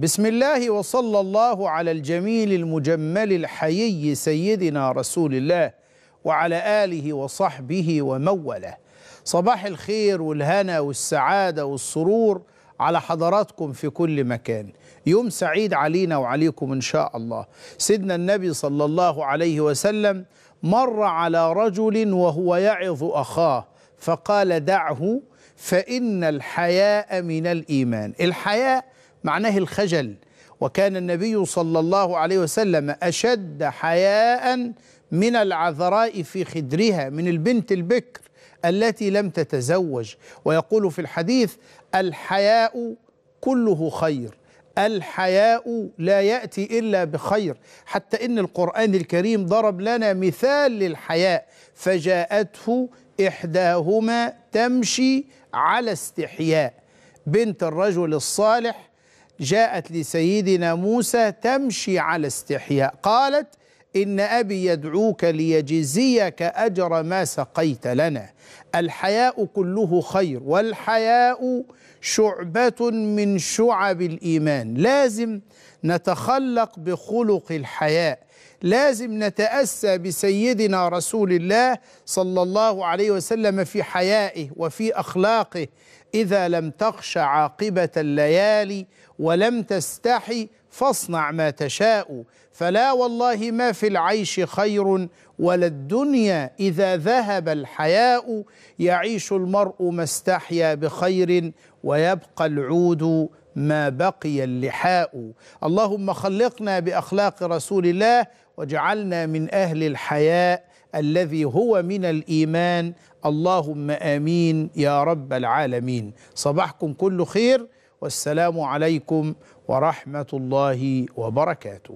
بسم الله وصلى الله على الجميل المجمل الحيي سيدنا رسول الله وعلى آله وصحبه وموله صباح الخير والهنا والسعادة والسرور على حضراتكم في كل مكان يوم سعيد علينا وعليكم إن شاء الله سيدنا النبي صلى الله عليه وسلم مر على رجل وهو يعظ أخاه فقال دعه فإن الحياء من الإيمان الحياء معناه الخجل وكان النبي صلى الله عليه وسلم أشد حياء من العذراء في خدرها من البنت البكر التي لم تتزوج ويقول في الحديث الحياء كله خير الحياء لا يأتي إلا بخير حتى إن القرآن الكريم ضرب لنا مثال للحياء فجاءته إحداهما تمشي على استحياء بنت الرجل الصالح جاءت لسيدنا موسى تمشي على استحياء قالت إن أبي يدعوك ليجزيك أجر ما سقيت لنا الحياء كله خير والحياء شعبة من شعب الإيمان لازم نتخلق بخلق الحياء لازم نتأسى بسيدنا رسول الله صلى الله عليه وسلم في حيائه وفي أخلاقه إذا لم تخش عاقبة الليالي ولم تستحي فاصنع ما تشاء فلا والله ما في العيش خير ولا الدنيا إذا ذهب الحياء يعيش المرء ما استحيا بخير ويبقى العود ما بقي اللحاء اللهم خلقنا باخلاق رسول الله واجعلنا من اهل الحياء الذي هو من الايمان اللهم امين يا رب العالمين صباحكم كل خير والسلام عليكم ورحمه الله وبركاته